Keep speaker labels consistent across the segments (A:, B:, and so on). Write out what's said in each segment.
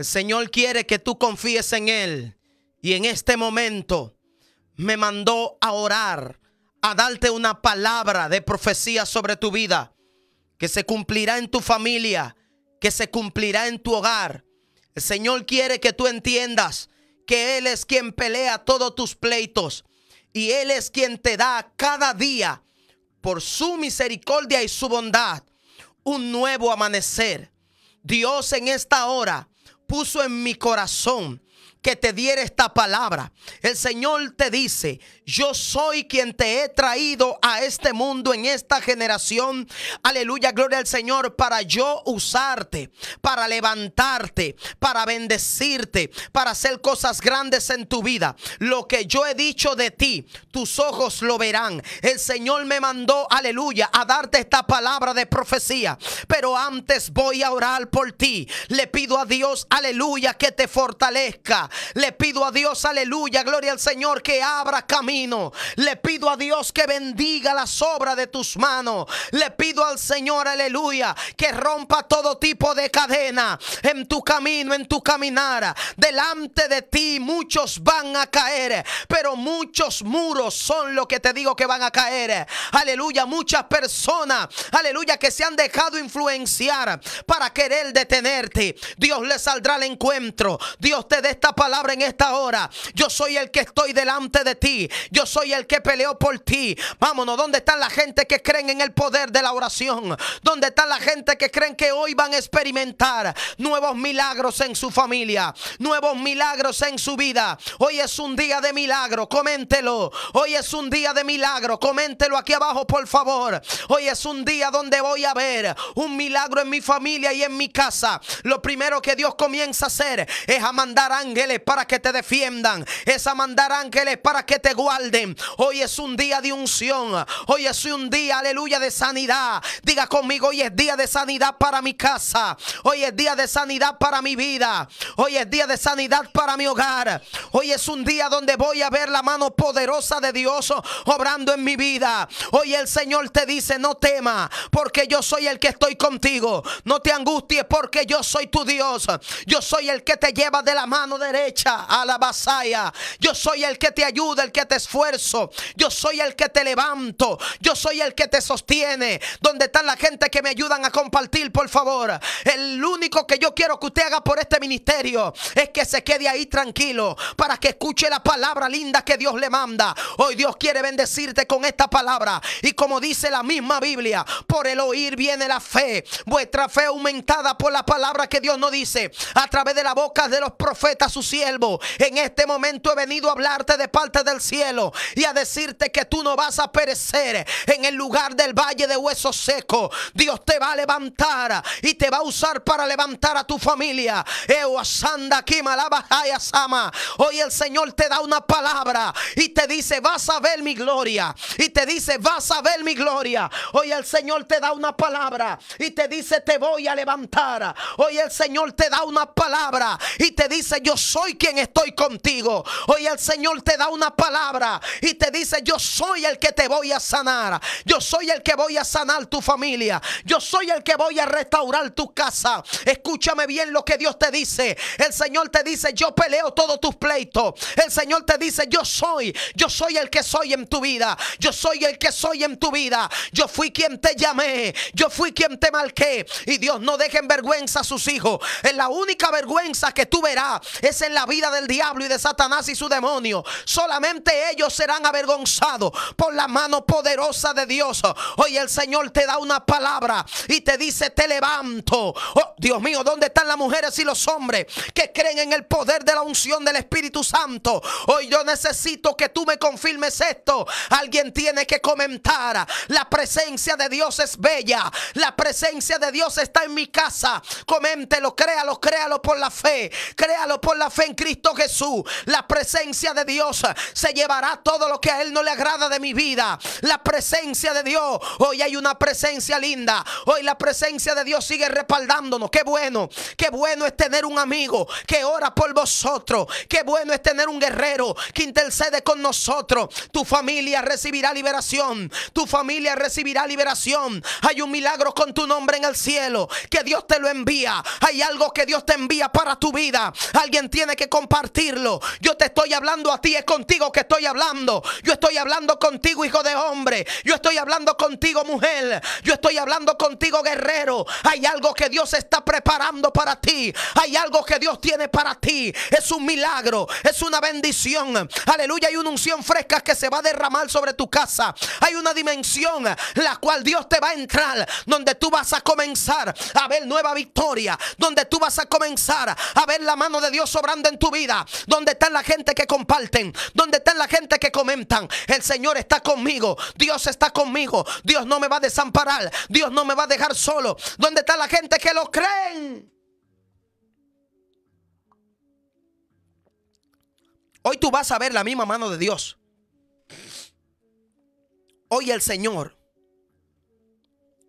A: El Señor quiere que tú confíes en Él. Y en este momento me mandó a orar, a darte una palabra de profecía sobre tu vida, que se cumplirá en tu familia, que se cumplirá en tu hogar. El Señor quiere que tú entiendas que Él es quien pelea todos tus pleitos y Él es quien te da cada día, por su misericordia y su bondad, un nuevo amanecer. Dios en esta hora puso en mi corazón que te diera esta palabra. El Señor te dice, yo soy quien te he traído a este mundo, en esta generación. Aleluya, gloria al Señor, para yo usarte, para levantarte, para bendecirte, para hacer cosas grandes en tu vida. Lo que yo he dicho de ti, tus ojos lo verán. El Señor me mandó, aleluya, a darte esta palabra de profecía. Pero antes voy a orar por ti. Le pido a Dios, aleluya, que te fortalezca. Le pido a Dios, aleluya, gloria al Señor, que abra camino le pido a Dios que bendiga la obras de tus manos. Le pido al Señor, aleluya, que rompa todo tipo de cadena en tu camino, en tu caminar. Delante de ti muchos van a caer, pero muchos muros son lo que te digo que van a caer. Aleluya, muchas personas, aleluya, que se han dejado influenciar para querer detenerte. Dios le saldrá al encuentro. Dios te dé esta palabra en esta hora. Yo soy el que estoy delante de ti. Yo soy el que peleó por ti. Vámonos, ¿dónde están la gente que creen en el poder de la oración? ¿Dónde está la gente que creen que hoy van a experimentar nuevos milagros en su familia? Nuevos milagros en su vida. Hoy es un día de milagro, coméntelo. Hoy es un día de milagro, coméntelo aquí abajo, por favor. Hoy es un día donde voy a ver un milagro en mi familia y en mi casa. Lo primero que Dios comienza a hacer es a mandar ángeles para que te defiendan, es a mandar ángeles para que te guarden Hoy es un día de unción. Hoy es un día, aleluya, de sanidad. Diga conmigo, hoy es día de sanidad para mi casa. Hoy es día de sanidad para mi vida. Hoy es día de sanidad para mi hogar. Hoy es un día donde voy a ver la mano poderosa de Dios obrando en mi vida. Hoy el Señor te dice, no temas porque yo soy el que estoy contigo. No te angusties porque yo soy tu Dios. Yo soy el que te lleva de la mano derecha a la vasalla. Yo soy el que te ayuda, el que te esfuerzo. Yo soy el que te levanto. Yo soy el que te sostiene. Donde están la gente que me ayudan a compartir, por favor? El único que yo quiero que usted haga por este ministerio es que se quede ahí tranquilo para que escuche la palabra linda que Dios le manda. Hoy Dios quiere bendecirte con esta palabra. Y como dice la misma Biblia, por el oír viene la fe. Vuestra fe aumentada por la palabra que Dios nos dice a través de la boca de los profetas, su siervo. En este momento he venido a hablarte de parte del cielo y a decirte que tú no vas a perecer en el lugar del valle de hueso seco Dios te va a levantar y te va a usar para levantar a tu familia. Hoy el Señor te da una palabra y te dice, vas a ver mi gloria. Y te dice, vas a ver mi gloria. Hoy el Señor te da una palabra y te dice, te voy a levantar. Hoy el Señor te da una palabra y te dice, yo soy quien estoy contigo. Hoy el Señor te da una palabra y te dice, yo soy el que te voy a sanar. Yo soy el que voy a sanar tu familia. Yo soy el que voy a restaurar tu casa. Escúchame bien lo que Dios te dice. El Señor te dice, yo peleo todos tus pleitos. El Señor te dice, yo soy. Yo soy el que soy en tu vida. Yo soy el que soy en tu vida. Yo fui quien te llamé. Yo fui quien te marqué. Y Dios no deje en vergüenza a sus hijos. Es la única vergüenza que tú verás. Es en la vida del diablo y de Satanás y su demonio. Solamente él ellos serán avergonzados por la mano poderosa de Dios. Hoy el Señor te da una palabra y te dice, te levanto. Oh, Dios mío, ¿dónde están las mujeres y los hombres que creen en el poder de la unción del Espíritu Santo? Hoy yo necesito que tú me confirmes esto. Alguien tiene que comentar. La presencia de Dios es bella. La presencia de Dios está en mi casa. Coméntelo, créalo, créalo por la fe. Créalo por la fe en Cristo Jesús. La presencia de Dios se llevará todo lo que a Él no le agrada de mi vida. La presencia de Dios. Hoy hay una presencia linda. Hoy la presencia de Dios sigue respaldándonos. Qué bueno. Qué bueno es tener un amigo que ora por vosotros. Qué bueno es tener un guerrero que intercede con nosotros. Tu familia recibirá liberación. Tu familia recibirá liberación. Hay un milagro con tu nombre en el cielo. Que Dios te lo envía. Hay algo que Dios te envía para tu vida. Alguien tiene que compartirlo. Yo te estoy hablando a ti. Es contigo que estoy hablando hablando. Yo estoy hablando contigo, hijo de hombre. Yo estoy hablando contigo, mujer. Yo estoy hablando contigo, guerrero. Hay algo que Dios está preparando para ti. Hay algo que Dios tiene para ti. Es un milagro. Es una bendición. Aleluya. Hay una unción fresca que se va a derramar sobre tu casa. Hay una dimensión la cual Dios te va a entrar. Donde tú vas a comenzar a ver nueva victoria. Donde tú vas a comenzar a ver la mano de Dios sobrando en tu vida. Donde están la gente que comparten. Donde están la gente que comentan, el Señor está conmigo, Dios está conmigo, Dios no me va a desamparar, Dios no me va a dejar solo. ¿Dónde está la gente que lo creen? Hoy tú vas a ver la misma mano de Dios. Hoy el Señor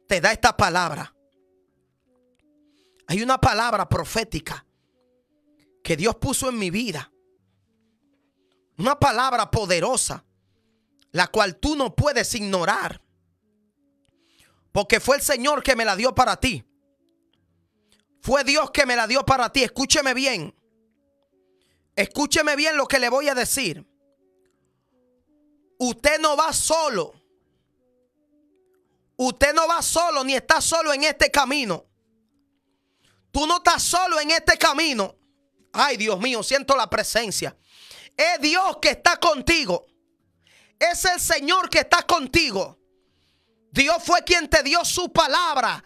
A: te da esta palabra. Hay una palabra profética que Dios puso en mi vida una palabra poderosa, la cual tú no puedes ignorar. Porque fue el Señor que me la dio para ti. Fue Dios que me la dio para ti. Escúcheme bien. Escúcheme bien lo que le voy a decir. Usted no va solo. Usted no va solo ni está solo en este camino. Tú no estás solo en este camino. Ay, Dios mío, siento la presencia. Es Dios que está contigo. Es el Señor que está contigo. Dios fue quien te dio su palabra.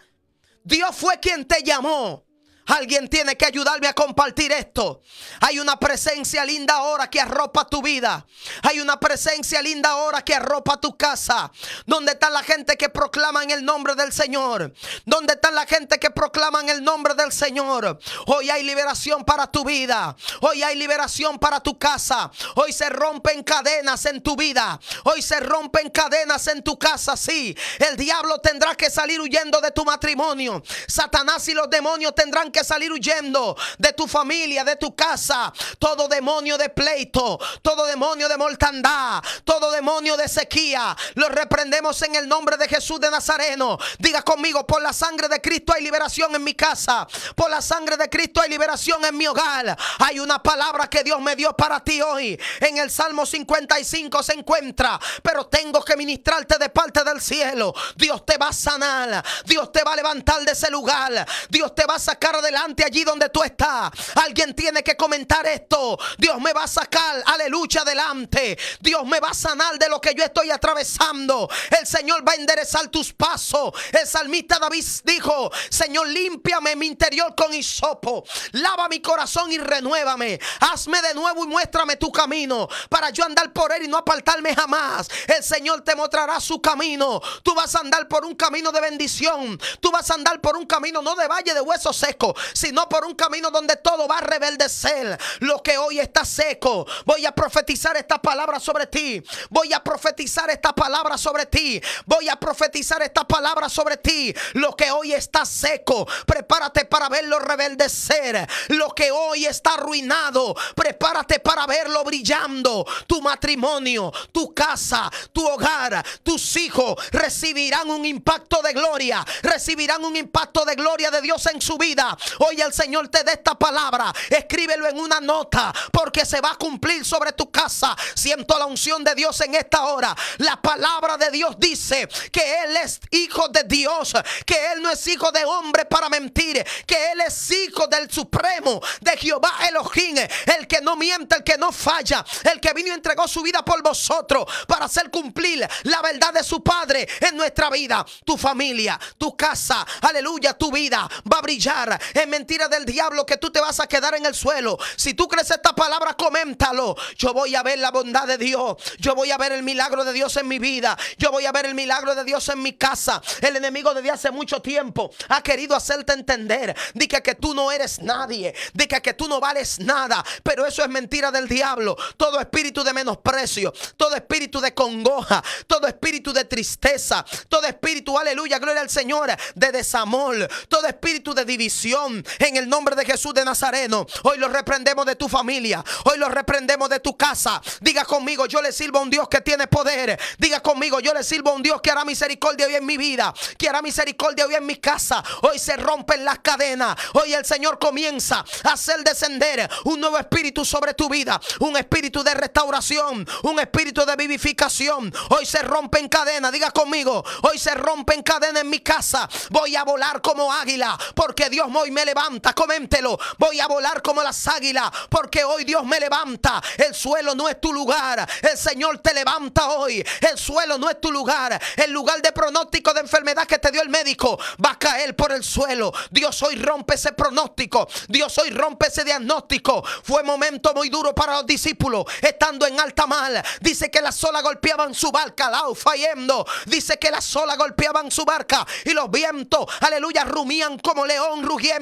A: Dios fue quien te llamó. Alguien tiene que ayudarme a compartir esto. Hay una presencia linda ahora que arropa tu vida. Hay una presencia linda ahora que arropa tu casa. ¿Dónde está la gente que en el nombre del Señor? ¿Dónde está la gente que proclaman el nombre del Señor? Hoy hay liberación para tu vida. Hoy hay liberación para tu casa. Hoy se rompen cadenas en tu vida. Hoy se rompen cadenas en tu casa. Sí, el diablo tendrá que salir huyendo de tu matrimonio. Satanás y los demonios tendrán que que salir huyendo de tu familia, de tu casa. Todo demonio de pleito, todo demonio de mortandad, todo demonio de sequía. Lo reprendemos en el nombre de Jesús de Nazareno. Diga conmigo, por la sangre de Cristo hay liberación en mi casa. Por la sangre de Cristo hay liberación en mi hogar. Hay una palabra que Dios me dio para ti hoy. En el Salmo 55 se encuentra. Pero tengo que ministrarte de parte del cielo. Dios te va a sanar. Dios te va a levantar de ese lugar. Dios te va a sacar de adelante allí donde tú estás. Alguien tiene que comentar esto. Dios me va a sacar, aleluya, adelante. Dios me va a sanar de lo que yo estoy atravesando. El Señor va a enderezar tus pasos. El salmista David dijo, Señor, límpiame mi interior con hisopo. Lava mi corazón y renuévame. Hazme de nuevo y muéstrame tu camino para yo andar por él y no apartarme jamás. El Señor te mostrará su camino. Tú vas a andar por un camino de bendición. Tú vas a andar por un camino no de valle de huesos secos sino por un camino donde todo va a rebeldecer. Lo que hoy está seco, voy a profetizar esta palabra sobre ti. Voy a profetizar esta palabra sobre ti. Voy a profetizar esta palabra sobre ti. Lo que hoy está seco, prepárate para verlo rebeldecer. Lo que hoy está arruinado, prepárate para verlo brillando. Tu matrimonio, tu casa, tu hogar, tus hijos recibirán un impacto de gloria. Recibirán un impacto de gloria de Dios en su vida. Hoy el Señor te dé esta palabra. Escríbelo en una nota porque se va a cumplir sobre tu casa. Siento la unción de Dios en esta hora. La palabra de Dios dice que Él es hijo de Dios, que Él no es hijo de hombre para mentir, que Él es hijo del supremo, de Jehová Elohim, el que no miente, el que no falla, el que vino y entregó su vida por vosotros para hacer cumplir la verdad de su Padre en nuestra vida. Tu familia, tu casa, aleluya, tu vida va a brillar es mentira del diablo que tú te vas a quedar en el suelo. Si tú crees esta palabra, coméntalo. Yo voy a ver la bondad de Dios. Yo voy a ver el milagro de Dios en mi vida. Yo voy a ver el milagro de Dios en mi casa. El enemigo desde hace mucho tiempo ha querido hacerte entender. Dice que tú no eres nadie. Dice que tú no vales nada. Pero eso es mentira del diablo. Todo espíritu de menosprecio. Todo espíritu de congoja. Todo espíritu de tristeza. Todo espíritu, aleluya, gloria al Señor, de desamor. Todo espíritu de división en el nombre de Jesús de Nazareno. Hoy lo reprendemos de tu familia. Hoy lo reprendemos de tu casa. Diga conmigo, yo le sirvo a un Dios que tiene poder. Diga conmigo, yo le sirvo a un Dios que hará misericordia hoy en mi vida. Que hará misericordia hoy en mi casa. Hoy se rompen las cadenas. Hoy el Señor comienza a hacer descender un nuevo espíritu sobre tu vida. Un espíritu de restauración. Un espíritu de vivificación. Hoy se rompen cadenas. Diga conmigo, hoy se rompen cadenas en mi casa. Voy a volar como águila porque Dios me me levanta, coméntelo. Voy a volar como las águilas, porque hoy Dios me levanta. El suelo no es tu lugar. El Señor te levanta hoy. El suelo no es tu lugar. El lugar de pronóstico de enfermedad que te dio el médico va a caer por el suelo. Dios hoy rompe ese pronóstico. Dios hoy rompe ese diagnóstico. Fue momento muy duro para los discípulos, estando en alta mar. Dice que las olas golpeaban su barca, lado fallendo. Dice que las olas golpeaban su barca y los vientos, aleluya, rumían como león rugiendo.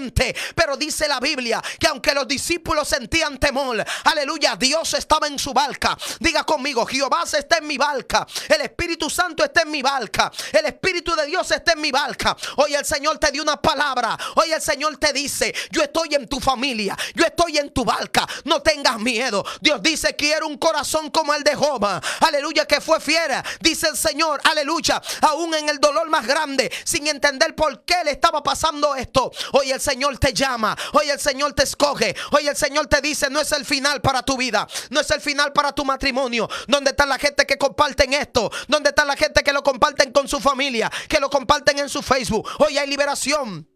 A: Pero dice la Biblia que aunque los discípulos sentían temor, aleluya, Dios estaba en su barca. Diga conmigo, Jehová está en mi barca. El Espíritu Santo está en mi barca. El Espíritu de Dios está en mi barca. Hoy el Señor te dio una palabra. Hoy el Señor te dice, yo estoy en tu familia. Yo estoy en tu barca. No tengas miedo. Dios dice, quiero un corazón como el de Job. Aleluya, que fue fiera. Dice el Señor, aleluya, aún en el dolor más grande, sin entender por qué le estaba pasando esto. Hoy el Señor te llama, hoy el Señor te escoge, hoy el Señor te dice, no es el final para tu vida, no es el final para tu matrimonio. ¿Dónde está la gente que comparten esto? ¿Dónde está la gente que lo comparten con su familia, que lo comparten en su Facebook? Hoy hay liberación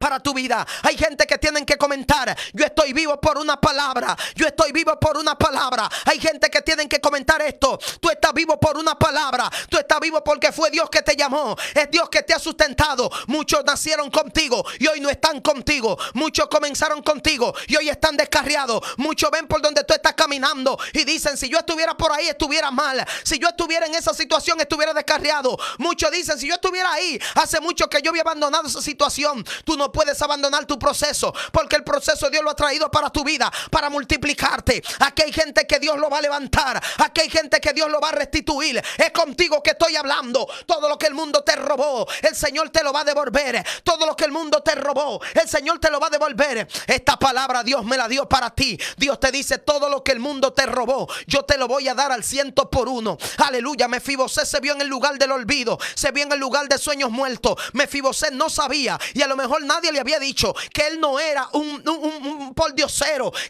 A: para tu vida. Hay gente que tienen que comentar, yo estoy vivo por una palabra, yo estoy vivo por una palabra. Hay gente que tienen que comentar esto, tú estás vivo por una palabra, tú estás vivo porque fue Dios que te llamó, es Dios que te ha sustentado. Muchos nacieron contigo y hoy no están contigo, muchos comenzaron contigo y hoy están descarriados, muchos ven por donde tú estás caminando y dicen, si yo estuviera por ahí estuviera mal, si yo estuviera en esa situación estuviera descarriado. Muchos dicen, si yo estuviera ahí, hace mucho que yo había abandonado esa situación, tú no puedes abandonar tu proceso, porque el proceso Dios lo ha traído para tu vida, para multiplicarte. Aquí hay gente que Dios lo va a levantar, aquí hay gente que Dios lo va a restituir. Es contigo que estoy hablando. Todo lo que el mundo te robó, el Señor te lo va a devolver. Todo lo que el mundo te robó, el Señor te lo va a devolver. Esta palabra Dios me la dio para ti. Dios te dice todo lo que el mundo te robó, yo te lo voy a dar al ciento por uno. Aleluya, Me Mefibosé se vio en el lugar del olvido, se vio en el lugar de sueños muertos. Me Mefibosé no sabía y a lo mejor nadie le había dicho que él no era un, un, un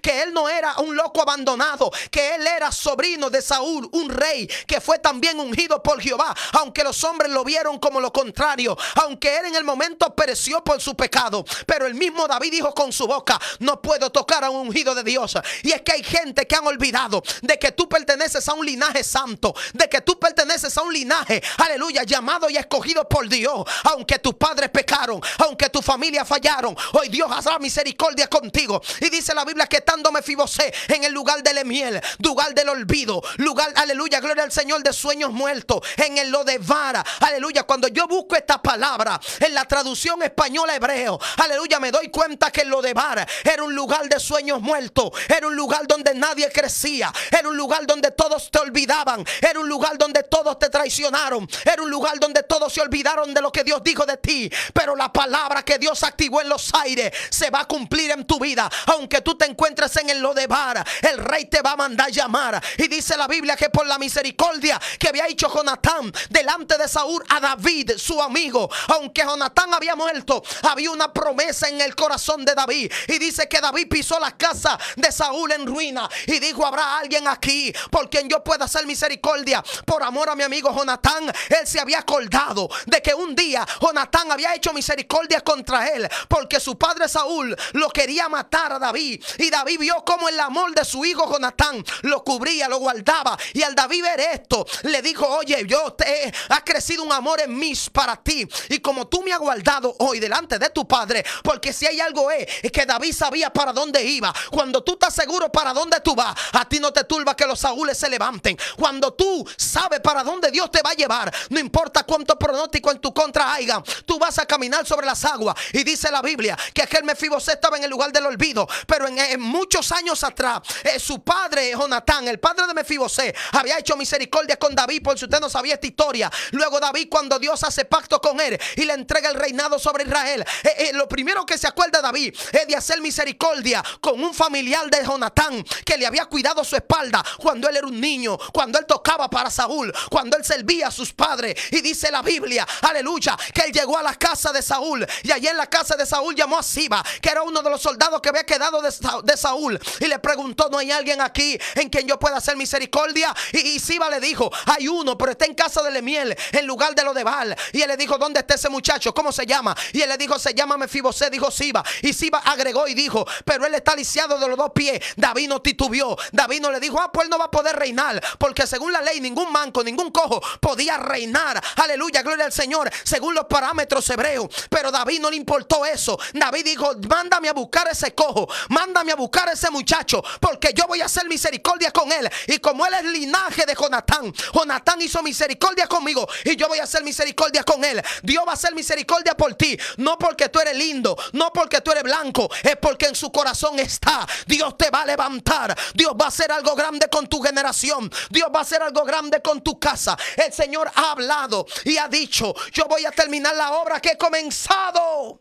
A: que él no era un loco abandonado, que él era sobrino de Saúl, un rey que fue también ungido por Jehová, aunque los hombres lo vieron como lo contrario, aunque él en el momento pereció por su pecado. Pero el mismo David dijo con su boca, no puedo tocar a un ungido de Dios. Y es que hay gente que han olvidado de que tú perteneces a un linaje santo, de que tú perteneces a un linaje, aleluya, llamado y escogido por Dios, aunque tus padres pecaron, aunque tu familia fallaron, hoy Dios hará misericordia contigo. Y dice la Biblia que estando Mefibosé en el lugar del emiel, lugar del olvido, lugar, aleluya, gloria al Señor de sueños muertos, en el lo de vara, aleluya. Cuando yo busco esta palabra en la traducción española hebreo, aleluya, me doy cuenta que lo de vara era un lugar de sueños muertos, era un lugar donde nadie crecía, era un lugar donde todos te olvidaban, era un lugar donde todos te traicionaron, era un lugar donde todos se olvidaron de lo que Dios dijo de ti. Pero la palabra que Dios ha activó en los aires se va a cumplir en tu vida. Aunque tú te encuentres en el Lodebar, el rey te va a mandar llamar. Y dice la Biblia que por la misericordia que había hecho Jonatán delante de Saúl a David, su amigo, aunque Jonatán había muerto, había una promesa en el corazón de David. Y dice que David pisó la casa de Saúl en ruina y dijo, habrá alguien aquí por quien yo pueda hacer misericordia. Por amor a mi amigo Jonatán, él se había acordado de que un día Jonatán había hecho misericordia contra él porque su padre Saúl lo quería matar a David. Y David vio como el amor de su hijo Jonatán lo cubría, lo guardaba. Y al David ver esto, le dijo, oye, yo te ha crecido un amor en mí para ti. Y como tú me has guardado hoy delante de tu padre, porque si hay algo eh, es, que David sabía para dónde iba. Cuando tú estás seguro para dónde tú vas, a ti no te turba que los Saúles se levanten. Cuando tú sabes para dónde Dios te va a llevar, no importa cuánto pronóstico en tu contra haya, tú vas a caminar sobre las aguas y dice la Biblia que aquel Mefibosé estaba en el lugar del olvido. Pero en, muchos años atrás, eh, su padre, Jonatán, el padre de Mefibosé, había hecho misericordia con David. Por si usted no sabía esta historia. Luego David, cuando Dios hace pacto con él y le entrega el reinado sobre Israel, eh, eh, lo primero que se acuerda David es de hacer misericordia con un familiar de Jonatán que le había cuidado su espalda cuando él era un niño, cuando él tocaba para Saúl, cuando él servía a sus padres. Y dice la Biblia, aleluya, que él llegó a la casa de Saúl y allí en la casa de Saúl llamó a Siba, que era uno de los soldados que había quedado de, Saúl, y le preguntó, ¿no hay alguien aquí en quien yo pueda hacer misericordia? Y, Siba le dijo, hay uno, pero está en casa de Lemiel, en lugar de lo de Baal. Y él le dijo, ¿dónde está ese muchacho? ¿Cómo se llama? Y él le dijo, se llama Mefibosé, dijo Siba. Y Siba agregó y dijo, pero él está lisiado de los dos pies. David no titubeó. David no le dijo, ah, pues él no va a poder reinar, porque según la ley ningún manco, ningún cojo podía reinar. Aleluya, gloria al Señor, según los parámetros hebreos. Pero David no le importó todo eso. David dijo, mándame a buscar ese cojo, mándame a buscar ese muchacho, porque yo voy a hacer misericordia con él. Y como él es linaje de Jonatán, Jonatán hizo misericordia conmigo y yo voy a hacer misericordia con él. Dios va a hacer misericordia por ti, no porque tú eres lindo, no porque tú eres blanco, es porque en su corazón está. Dios te va a levantar, Dios va a hacer algo grande con tu generación, Dios va a hacer algo grande con tu casa. El Señor ha hablado y ha dicho, yo voy a terminar la obra que he comenzado.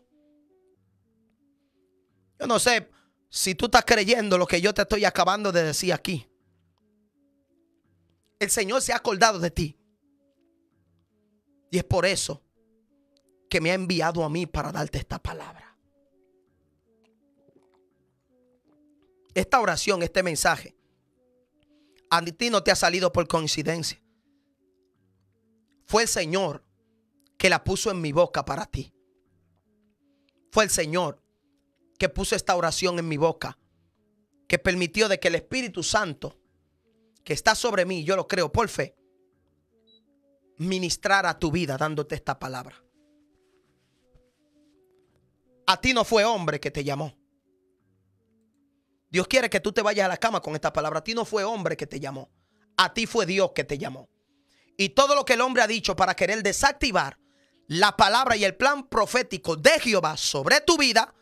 A: Yo no sé si tú estás creyendo lo que yo te estoy acabando de decir aquí. El Señor se ha acordado de ti. Y es por eso que me ha enviado a mí para darte esta palabra. Esta oración, este mensaje, a ti no te ha salido por coincidencia. Fue el Señor que la puso en mi boca para ti. Fue el Señor que puso esta oración en mi boca, que permitió de que el Espíritu Santo, que está sobre mí, yo lo creo por fe, ministrara tu vida dándote esta palabra. A ti no fue hombre que te llamó. Dios quiere que tú te vayas a la cama con esta palabra. A ti no fue hombre que te llamó. A ti fue Dios que te llamó. Y todo lo que el hombre ha dicho para querer desactivar la palabra y el plan profético de Jehová sobre tu vida,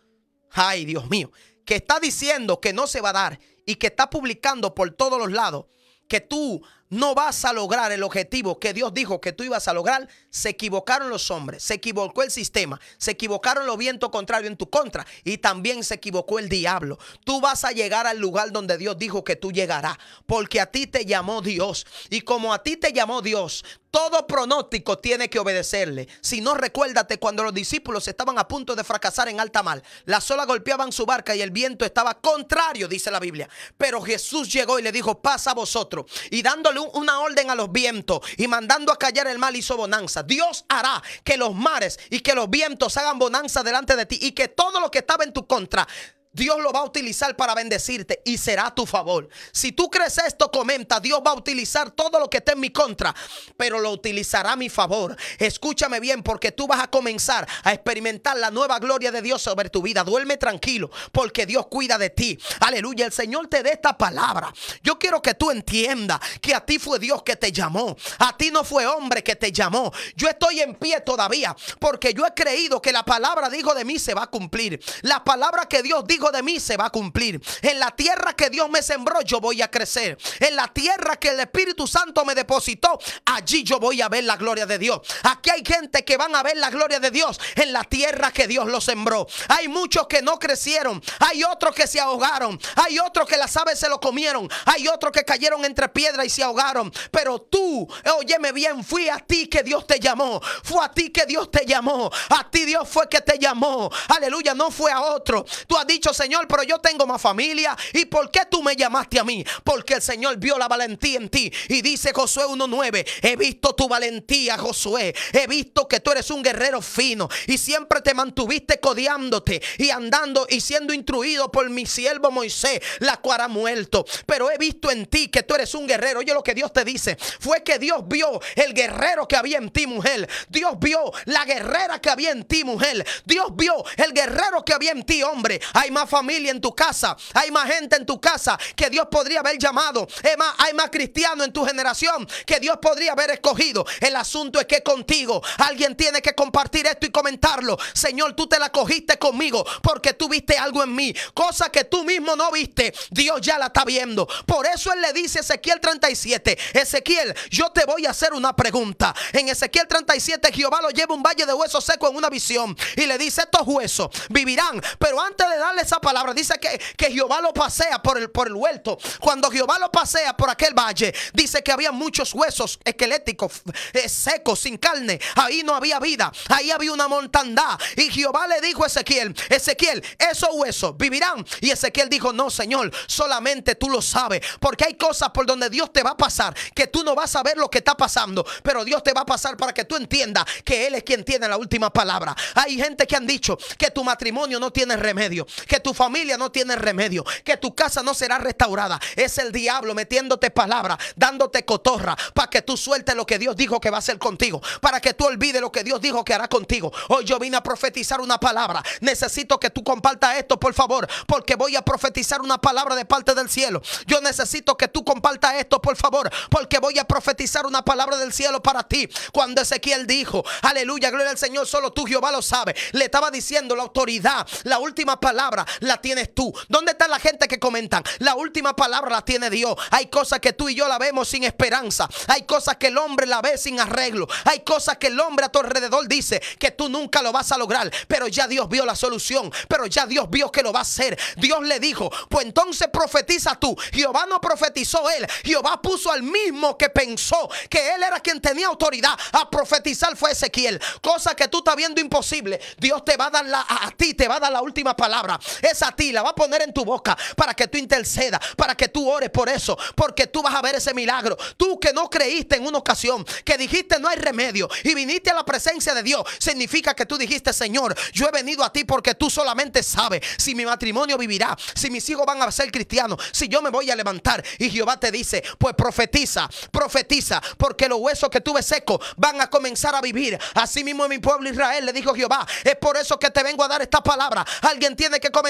A: ay Dios mío, que está diciendo que no se va a dar y que está publicando por todos los lados que tú no vas a lograr el objetivo que Dios dijo que tú ibas a lograr, se equivocaron los hombres, se equivocó el sistema, se equivocaron los vientos contrarios en tu contra y también se equivocó el diablo. Tú vas a llegar al lugar donde Dios dijo que tú llegarás, porque a ti te llamó Dios y como a ti te llamó Dios, todo pronóstico tiene que obedecerle. Si no, recuérdate cuando los discípulos estaban a punto de fracasar en alta mar. Las olas golpeaban su barca y el viento estaba contrario, dice la Biblia. Pero Jesús llegó y le dijo, pasa a vosotros. Y dándole una orden a los vientos y mandando a callar el mal hizo bonanza. Dios hará que los mares y que los vientos hagan bonanza delante de ti y que todo lo que estaba en tu contra Dios lo va a utilizar para bendecirte y será a tu favor. Si tú crees esto, comenta, Dios va a utilizar todo lo que esté en mi contra, pero lo utilizará a mi favor. Escúchame bien porque tú vas a comenzar a experimentar la nueva gloria de Dios sobre tu vida. Duerme tranquilo porque Dios cuida de ti. Aleluya, el Señor te dé esta palabra. Yo quiero que tú entiendas que a ti fue Dios que te llamó. A ti no fue hombre que te llamó. Yo estoy en pie todavía porque yo he creído que la palabra dijo de mí se va a cumplir. La palabra que Dios dijo de mí se va a cumplir. En la tierra que Dios me sembró, yo voy a crecer. En la tierra que el Espíritu Santo me depositó, allí yo voy a ver la gloria de Dios. Aquí hay gente que van a ver la gloria de Dios en la tierra que Dios lo sembró. Hay muchos que no crecieron. Hay otros que se ahogaron. Hay otros que las aves se lo comieron. Hay otros que cayeron entre piedras y se ahogaron. Pero tú, óyeme bien, fui a ti que Dios te llamó. Fue a ti que Dios te llamó. A ti Dios fue que te llamó. Aleluya, no fue a otro. Tú has dicho Señor, pero yo tengo más familia. ¿Y por qué tú me llamaste a mí? Porque el Señor vio la valentía en ti. Y dice Josué 1.9, he visto tu valentía, Josué. He visto que tú eres un guerrero fino y siempre te mantuviste codiándote y andando y siendo instruido por mi siervo Moisés, la cual ha muerto. Pero he visto en ti que tú eres un guerrero. Oye lo que Dios te dice. Fue que Dios vio el guerrero que había en ti, mujer. Dios vio la guerrera que había en ti, mujer. Dios vio el guerrero que había en ti, hombre. Hay familia en tu casa, hay más gente en tu casa que Dios podría haber llamado. más, hay más cristianos en tu generación que Dios podría haber escogido. El asunto es que contigo alguien tiene que compartir esto y comentarlo. Señor, tú te la cogiste conmigo porque tú viste algo en mí, cosa que tú mismo no viste. Dios ya la está viendo. Por eso Él le dice Ezequiel 37, Ezequiel, yo te voy a hacer una pregunta. En Ezequiel 37 Jehová lo lleva un valle de huesos seco en una visión y le dice, estos huesos vivirán, pero antes de darles esa palabra. Dice que, Jehová lo pasea por el, por el huerto. Cuando Jehová lo pasea por aquel valle, dice que había muchos huesos esqueléticos, eh, secos, sin carne. Ahí no había vida. Ahí había una montandad. Y Jehová le dijo a Ezequiel, Ezequiel, esos huesos vivirán. Y Ezequiel dijo, no, Señor, solamente tú lo sabes. Porque hay cosas por donde Dios te va a pasar, que tú no vas a ver lo que está pasando. Pero Dios te va a pasar para que tú entiendas que Él es quien tiene la última palabra. Hay gente que han dicho que tu matrimonio no tiene remedio, que tu familia no tiene remedio, que tu casa no será restaurada. Es el diablo metiéndote palabra, dándote cotorra, para que tú sueltes lo que Dios dijo que va a hacer contigo, para que tú olvides lo que Dios dijo que hará contigo. Hoy yo vine a profetizar una palabra. Necesito que tú compartas esto, por favor, porque voy a profetizar una palabra de parte del cielo. Yo necesito que tú compartas esto, por favor, porque voy a profetizar una palabra del cielo para ti. Cuando Ezequiel dijo, aleluya, gloria al Señor, solo tú Jehová lo sabe. Le estaba diciendo la autoridad, la última palabra, la tienes tú? ¿Dónde está la gente que comentan? La última palabra la tiene Dios. Hay cosas que tú y yo la vemos sin esperanza. Hay cosas que el hombre la ve sin arreglo. Hay cosas que el hombre a tu alrededor dice que tú nunca lo vas a lograr. Pero ya Dios vio la solución. Pero ya Dios vio que lo va a hacer. Dios le dijo, pues entonces profetiza tú. Jehová no profetizó él. Jehová puso al mismo que pensó que él era quien tenía autoridad a profetizar fue Ezequiel. Cosa que tú estás viendo imposible. Dios te va a dar la, a ti, te va a dar la última palabra esa la va a poner en tu boca para que tú intercedas, para que tú ores por eso, porque tú vas a ver ese milagro. Tú que no creíste en una ocasión, que dijiste no hay remedio y viniste a la presencia de Dios, significa que tú dijiste, Señor, yo he venido a ti porque tú solamente sabes si mi matrimonio vivirá, si mis hijos van a ser cristianos, si yo me voy a levantar. Y Jehová te dice, pues profetiza, profetiza, porque los huesos que tuve secos van a comenzar a vivir. Así mismo en mi pueblo Israel le dijo Jehová, es por eso que te vengo a dar esta palabra. Alguien tiene que comer.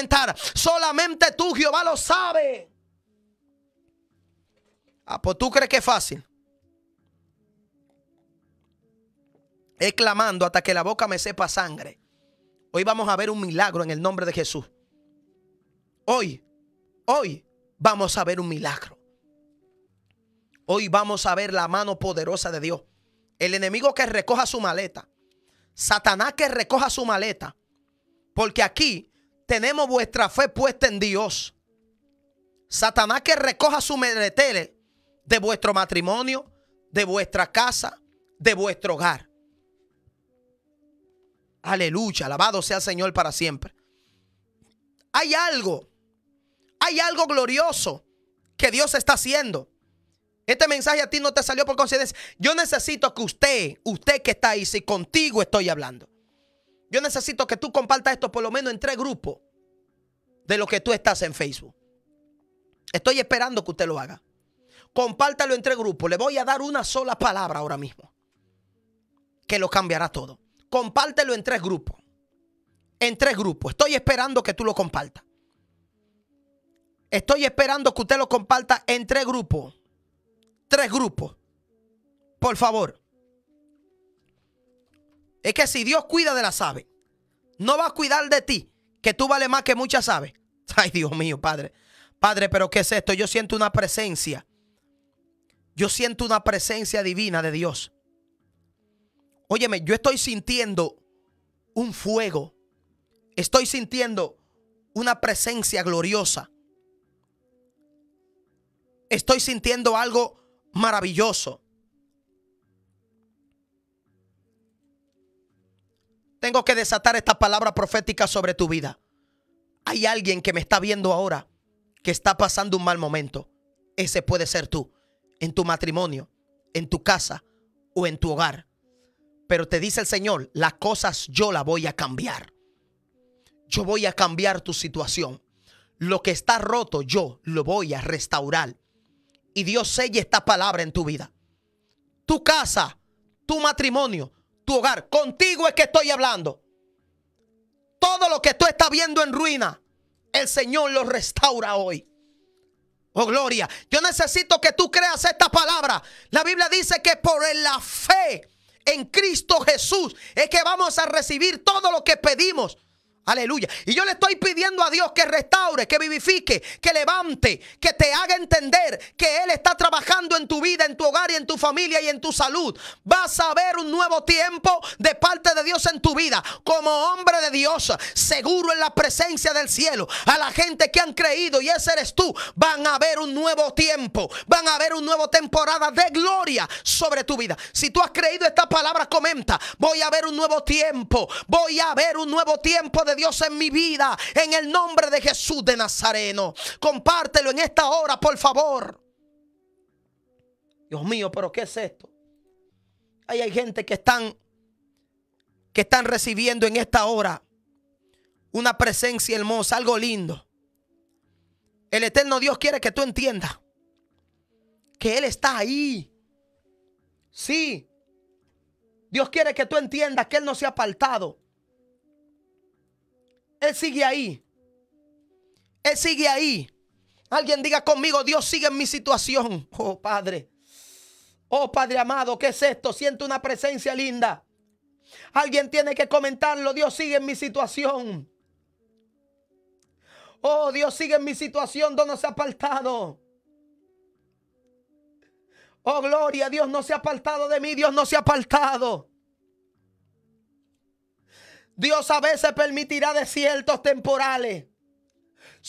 A: Solamente tú, Jehová, lo sabe. Ah, pues tú crees que es fácil. Es clamando hasta que la boca me sepa sangre. Hoy vamos a ver un milagro en el nombre de Jesús. Hoy, hoy vamos a ver un milagro. Hoy vamos a ver la mano poderosa de Dios. El enemigo que recoja su maleta. Satanás que recoja su maleta. Porque aquí tenemos vuestra fe puesta en Dios. Satanás que recoja su meretele de vuestro matrimonio, de vuestra casa, de vuestro hogar. Aleluya, alabado sea el Señor para siempre. Hay algo, hay algo glorioso que Dios está haciendo. Este mensaje a ti no te salió por coincidencia. Yo necesito que usted, usted que está ahí, si contigo estoy hablando, yo necesito que tú compartas esto por lo menos en tres grupos de lo que tú estás en Facebook. Estoy esperando que usted lo haga. Compártalo en tres grupos. Le voy a dar una sola palabra ahora mismo que lo cambiará todo. Compártelo en tres grupos. En tres grupos. Estoy esperando que tú lo compartas. Estoy esperando que usted lo comparta en tres grupos. Tres grupos. Por favor. Es que si Dios cuida de las aves, no va a cuidar de ti, que tú vales más que muchas aves. Ay, Dios mío, Padre. Padre, pero ¿qué es esto? Yo siento una presencia. Yo siento una presencia divina de Dios. Óyeme, yo estoy sintiendo un fuego. Estoy sintiendo una presencia gloriosa. Estoy sintiendo algo maravilloso. Tengo que desatar esta palabra profética sobre tu vida. Hay alguien que me está viendo ahora que está pasando un mal momento. Ese puede ser tú, en tu matrimonio, en tu casa o en tu hogar. Pero te dice el Señor, las cosas yo las voy a cambiar. Yo voy a cambiar tu situación. Lo que está roto yo lo voy a restaurar. Y Dios sella esta palabra en tu vida. Tu casa, tu matrimonio, tu hogar. Contigo es que estoy hablando. Todo lo que tú estás viendo en ruina, el Señor lo restaura hoy. Oh, gloria. Yo necesito que tú creas esta palabra. La Biblia dice que por la fe en Cristo Jesús es que vamos a recibir todo lo que pedimos. Aleluya. Y yo le estoy pidiendo a Dios que restaure, que vivifique, que levante, que te haga entender que Él está trabajando en tu vida, en tu hogar y en tu familia y en tu salud. Vas a ver un nuevo tiempo de parte de Dios en tu vida. Como hombre de Dios, seguro en la presencia del cielo. A la gente que han creído y ese eres tú, van a ver un nuevo tiempo. Van a ver una nueva temporada de gloria sobre tu vida. Si tú has creído esta palabra, comenta. Voy a ver un nuevo tiempo. Voy a ver un nuevo tiempo de Dios en mi vida, en el nombre de Jesús de Nazareno. Compártelo en esta hora, por favor. Dios mío, pero ¿qué es esto? hay gente que están que están recibiendo en esta hora una presencia hermosa, algo lindo. El eterno Dios quiere que tú entiendas que Él está ahí. Sí. Dios quiere que tú entiendas que Él no se ha apartado. Él sigue ahí. Él sigue ahí. Alguien diga conmigo, Dios sigue en mi situación. Oh Padre. Oh Padre amado, ¿qué es esto? Siento una presencia linda. Alguien tiene que comentarlo. Dios sigue en mi situación. Oh, Dios sigue en mi situación. Dios no se ha apartado. Oh, gloria. Dios no se ha apartado de mí. Dios no se ha apartado. Dios a veces permitirá desiertos temporales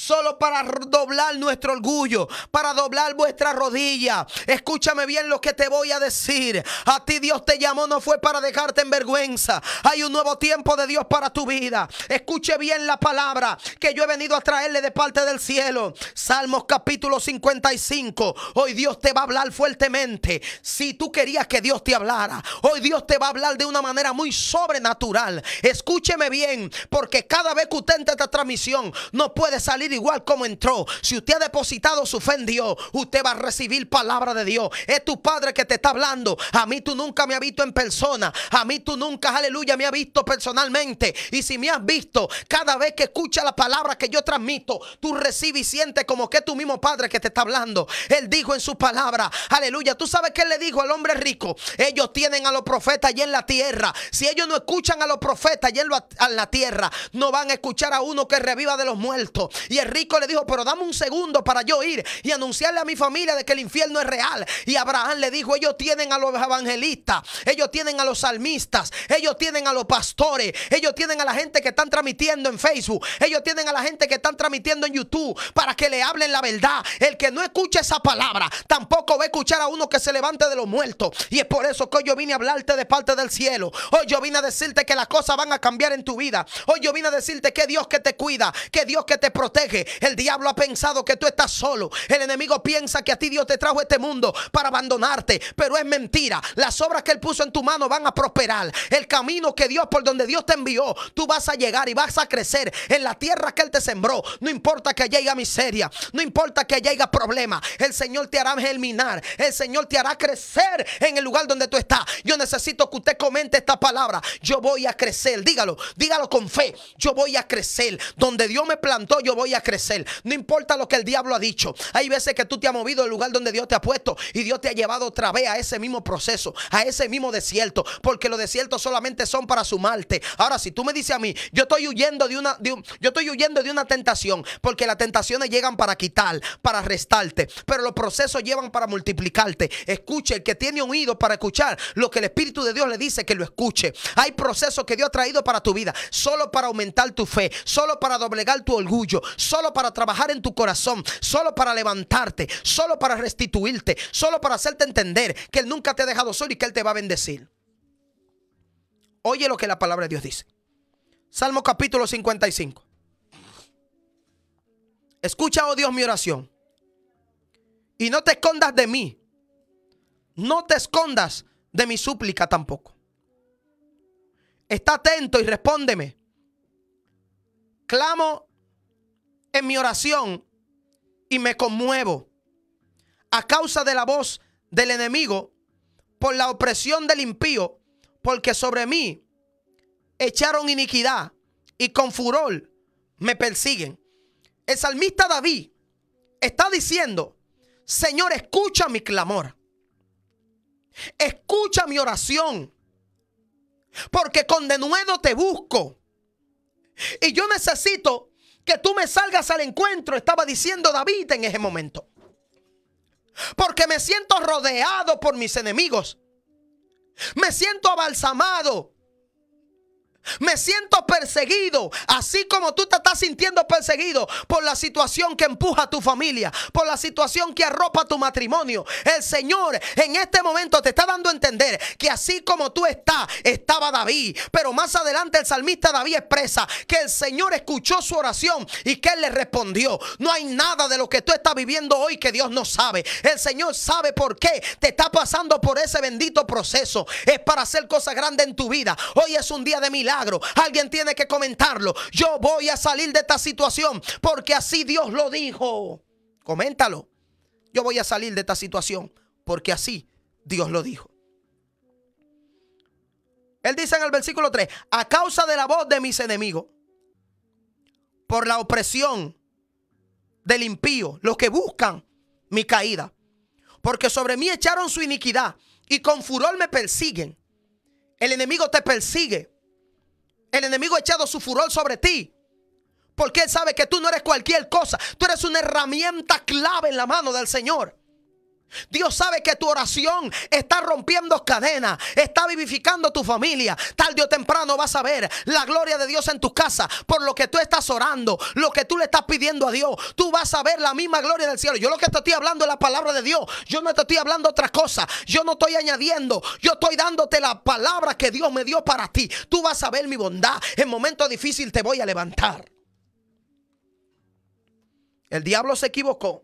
A: solo para doblar nuestro orgullo, para doblar vuestra rodilla. Escúchame bien lo que te voy a decir. A ti Dios te llamó, no fue para dejarte en vergüenza. Hay un nuevo tiempo de Dios para tu vida. Escuche bien la palabra que yo he venido a traerle de parte del cielo. Salmos capítulo 55. Hoy Dios te va a hablar fuertemente. Si tú querías que Dios te hablara, hoy Dios te va a hablar de una manera muy sobrenatural. Escúcheme bien, porque cada vez que usted entra esta transmisión, no puede salir igual como entró. Si usted ha depositado su fe en Dios, usted va a recibir palabra de Dios. Es tu Padre que te está hablando. A mí tú nunca me has visto en persona. A mí tú nunca, aleluya, me has visto personalmente. Y si me has visto, cada vez que escucha la palabra que yo transmito, tú recibes y sientes como que es tu mismo Padre que te está hablando. Él dijo en su palabra, aleluya, tú sabes que le dijo al hombre rico, ellos tienen a los profetas allí en la tierra. Si ellos no escuchan a los profetas allí en la tierra, no van a escuchar a uno que reviva de los muertos. Y el rico le dijo, pero dame un segundo para yo ir y anunciarle a mi familia de que el infierno es real. Y Abraham le dijo, ellos tienen a los evangelistas, ellos tienen a los salmistas, ellos tienen a los pastores, ellos tienen a la gente que están transmitiendo en Facebook, ellos tienen a la gente que están transmitiendo en YouTube para que le hablen la verdad. El que no escucha esa palabra tampoco va a escuchar a uno que se levante de los muertos. Y es por eso que hoy yo vine a hablarte de parte del cielo. Hoy yo vine a decirte que las cosas van a cambiar en tu vida. Hoy yo vine a decirte que Dios que te cuida, que Dios que te protege el diablo ha pensado que tú estás solo. El enemigo piensa que a ti Dios te trajo este mundo para abandonarte, pero es mentira. Las obras que Él puso en tu mano van a prosperar. El camino que Dios, por donde Dios te envió, tú vas a llegar y vas a crecer en la tierra que Él te sembró. No importa que haya miseria, no importa que haya problema, el Señor te hará germinar, el Señor te hará crecer en el lugar donde tú estás. Yo necesito que usted comente esta palabra. Yo voy a crecer, dígalo, dígalo con fe. Yo voy a crecer. Donde Dios me plantó, yo voy a crecer. No importa lo que el diablo ha dicho. Hay veces que tú te has movido del lugar donde Dios te ha puesto y Dios te ha llevado otra vez a ese mismo proceso, a ese mismo desierto, porque los desiertos solamente son para sumarte. Ahora, si tú me dices a mí, yo estoy huyendo de una, de yo estoy huyendo de una tentación, porque las tentaciones llegan para quitar, para restarte, pero los procesos llevan para multiplicarte. Escuche, el que tiene un oído para escuchar lo que el Espíritu de Dios le dice que lo escuche. Hay procesos que Dios ha traído para tu vida, solo para aumentar tu fe, solo para doblegar tu orgullo, solo para trabajar en tu corazón, solo para levantarte, solo para restituirte, solo para hacerte entender que Él nunca te ha dejado solo y que Él te va a bendecir. Oye lo que la palabra de Dios dice. Salmo capítulo 55. Escucha, oh Dios, mi oración. Y no te escondas de mí. No te escondas de mi súplica tampoco. Está atento y respóndeme. Clamo en mi oración y me conmuevo a causa de la voz del enemigo, por la opresión del impío, porque sobre mí echaron iniquidad y con furor me persiguen. El salmista David está diciendo, Señor, escucha mi clamor, escucha mi oración, porque con denuedo te busco. Y yo necesito que tú me salgas al encuentro, estaba diciendo David en ese momento. Porque me siento rodeado por mis enemigos. Me siento abalsamado me siento perseguido, así como tú te estás sintiendo perseguido por la situación que empuja a tu familia, por la situación que arropa tu matrimonio. El Señor en este momento te está dando a entender que así como tú estás, estaba David. Pero más adelante el salmista David expresa que el Señor escuchó su oración y que Él le respondió. No hay nada de lo que tú estás viviendo hoy que Dios no sabe. El Señor sabe por qué te está pasando por ese bendito proceso. Es para hacer cosas grandes en tu vida. Hoy es un día de mil Alguien tiene que comentarlo. Yo voy a salir de esta situación porque así Dios lo dijo. Coméntalo. Yo voy a salir de esta situación porque así Dios lo dijo. Él dice en el versículo 3, a causa de la voz de mis enemigos, por la opresión del impío, los que buscan mi caída, porque sobre mí echaron su iniquidad y con furor me persiguen. El enemigo te persigue el enemigo ha echado su furor sobre ti. Porque él sabe que tú no eres cualquier cosa. Tú eres una herramienta clave en la mano del Señor. Dios sabe que tu oración está rompiendo cadenas, está vivificando tu familia. Tarde o temprano vas a ver la gloria de Dios en tu casa por lo que tú estás orando, lo que tú le estás pidiendo a Dios. Tú vas a ver la misma gloria del cielo. Yo lo que te estoy hablando es la palabra de Dios. Yo no te estoy hablando otra cosa. Yo no estoy añadiendo. Yo estoy dándote la palabra que Dios me dio para ti. Tú vas a ver mi bondad. En momentos difíciles te voy a levantar. El diablo se equivocó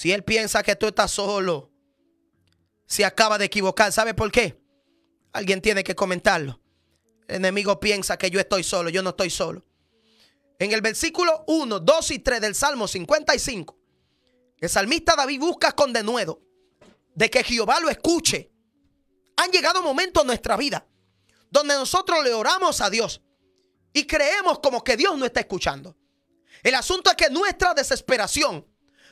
A: si él piensa que tú estás solo, se acaba de equivocar, ¿sabe por qué? Alguien tiene que comentarlo. El enemigo piensa que yo estoy solo, yo no estoy solo. En el versículo 1, 2 y 3 del Salmo 55, el salmista David busca con denuedo de que Jehová lo escuche. Han llegado momentos en nuestra vida donde nosotros le oramos a Dios y creemos como que Dios no está escuchando. El asunto es que nuestra desesperación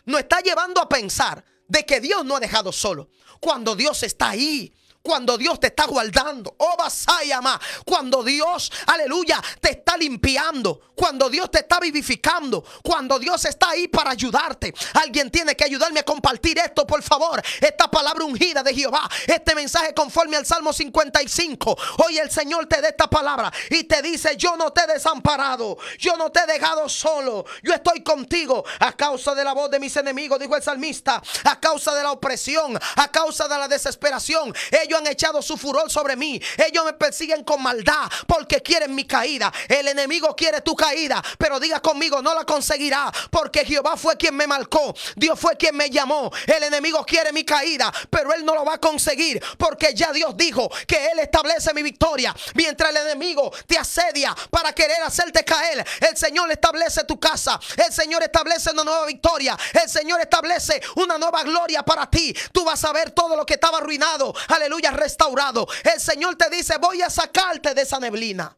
A: nos está llevando a pensar de que Dios no ha dejado solo, cuando Dios está ahí cuando Dios te está guardando. Oh, vasaya Cuando Dios, aleluya, te está limpiando. Cuando Dios te está vivificando. Cuando Dios está ahí para ayudarte. Alguien tiene que ayudarme a compartir esto, por favor. Esta palabra ungida de Jehová. Este mensaje conforme al Salmo 55. Hoy el Señor te da esta palabra y te dice, yo no te he desamparado. Yo no te he dejado solo. Yo estoy contigo a causa de la voz de mis enemigos, dijo el salmista. A causa de la opresión. A causa de la desesperación. Ellos han echado su furor sobre mí. Ellos me persiguen con maldad porque quieren mi caída. El enemigo quiere tu caída, pero diga conmigo, no la conseguirá porque Jehová fue quien me marcó. Dios fue quien me llamó. El enemigo quiere mi caída, pero él no lo va a conseguir porque ya Dios dijo que él establece mi victoria. Mientras el enemigo te asedia para querer hacerte caer, el Señor establece tu casa. El Señor establece una nueva victoria. El Señor establece una nueva gloria para ti. Tú vas a ver todo lo que estaba arruinado. Aleluya restaurado, el Señor te dice, voy a sacarte de esa neblina.